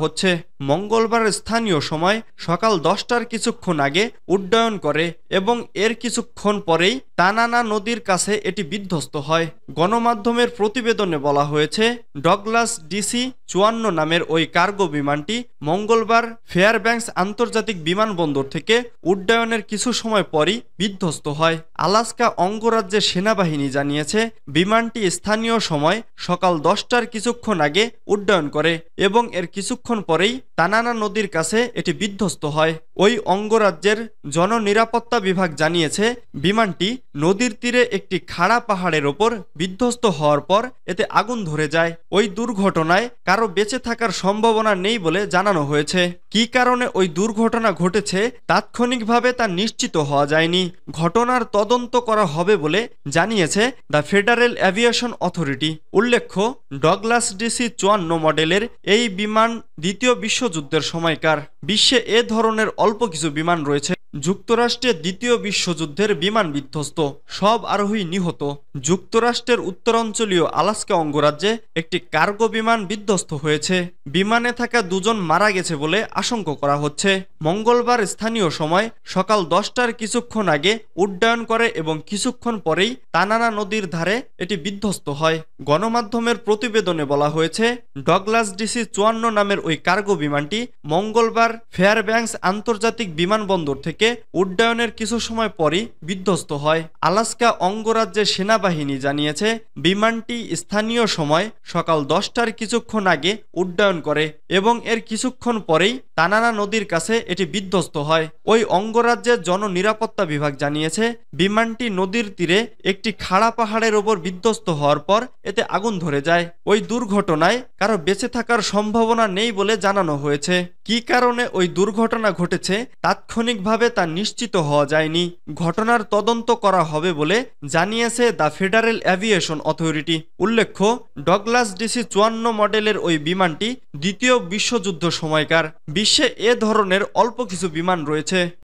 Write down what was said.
호체 মঙ্গলবার স্থানীয় সময় সকাল দশটার কিছুক্ষণ আগে উড্ডয়ন করে এবং এর কিছুক্ষণ পরেই তানানা নদীর কাছে এটি বিধ্বস্ত হয় গণমাধ্যমের প্রতিবেদনে বলা হয়েছে ডগলাস ডিসি চুয়ান্ন নামের ওই কার্গো বিমানটি মঙ্গলবার ফেয়ারব্যাংকস আন্তর্জাতিক বিমানবন্দর থেকে উড্ডয়নের কিছু সময় পরই বিধ্বস্ত হয় আলাস্কা অঙ্গরাজ্যের সেনাবাহিনী জানিয়েছে বিমানটি স্থানীয় সময় সকাল দশটার কিছুক্ষণ আগে উড্ডয়ন করে এবং এর কিছুক্ষণ পরেই তানানা নদীর কাছে এটি বিধ্বস্ত হয় ওই অঙ্গরাজ্যের জননিরাপত্তা বিভাগ জানিয়েছে বিমানটি নদীর তীরে একটি খাড়া পাহাড়ের ওপর বিধ্বস্ত হওয়ার পর এতে আগুন ধরে যায় ওই দুর্ঘটনায় কারো বেঁচে থাকার সম্ভাবনা নেই বলে জানানো হয়েছে কি কারণে ওই দুর্ঘটনা ঘটেছে তাৎক্ষণিকভাবে তা নিশ্চিত হওয়া যায়নি ঘটনার তদন্ত করা হবে বলে জানিয়েছে দ্য ফেডারেল অ্যাভিয়েশন অথরিটি উল্লেখ্য ডগলাস ডিসি চুয়ান্ন মডেলের এই বিমান দ্বিতীয় বিশ্ব বিশ্বযুদ্ধের সময়কার বিশ্বে এ ধরনের অল্প কিছু বিমান রয়েছে যুক্তরাষ্ট্রে দ্বিতীয় বিশ্বযুদ্ধের বিমান বিধ্বস্ত সব আরোহী নিহত যুক্তরাষ্ট্রের উত্তরাঞ্চলীয় আলাস্কা অঙ্গরাজ্যে একটি কার্গো বিমান বিধ্বস্ত হয়েছে বিমানে থাকা দুজন মারা গেছে বলে আশঙ্কা করা হচ্ছে মঙ্গলবার স্থানীয় সময় সকাল দশটার কিছুক্ষণ আগে উড্ডয়ন করে এবং কিছুক্ষণ পরেই তানানা নদীর ধারে এটি বিধ্বস্ত হয় গণমাধ্যমের প্রতিবেদনে বলা হয়েছে ডগলাস ডিসি চুয়ান্ন নামের ওই কার্গো বিমানটি মঙ্গলবার ফেয়ারব্যাংকস আন্তর্জাতিক বিমানবন্দর থেকে থেকে উড্ডয়নের কিছু সময় পরই বিধ্বস্ত হয় আলাস্কা অঙ্গরাজ্যের সেনাবাহিনী জানিয়েছে বিমানটি স্থানীয় সময় সকাল দশটার কিছুক্ষণ আগে উড্ডয়ন করে এবং এর কিছুক্ষণ পরেই তানানা নদীর কাছে এটি বিধ্বস্ত হয় ওই অঙ্গরাজ্যের জননিরাপত্তা বিভাগ জানিয়েছে বিমানটি নদীর তীরে একটি খাড়া পাহাড়ের ওপর বিধ্বস্ত হওয়ার পর এতে আগুন ধরে যায় ওই দুর্ঘটনায় কারো বেঁচে থাকার সম্ভাবনা নেই বলে জানানো হয়েছে কি কারণে ওই দুর্ঘটনা ঘটেছে তাৎক্ষণিকভাবে তা নিশ্চিত হওয়া যায়নি ঘটনার তদন্ত করা হবে বলে জানিয়েছে দ্য ফেডারেল অ্যাভিয়েশন অথরিটি উল্লেখ্য ডগলাস ডিসি চুয়ান্ন মডেলের ওই বিমানটি দ্বিতীয় বিশ্বযুদ্ধ সময়কার বিশ্বে এ ধরনের অল্প কিছু বিমান রয়েছে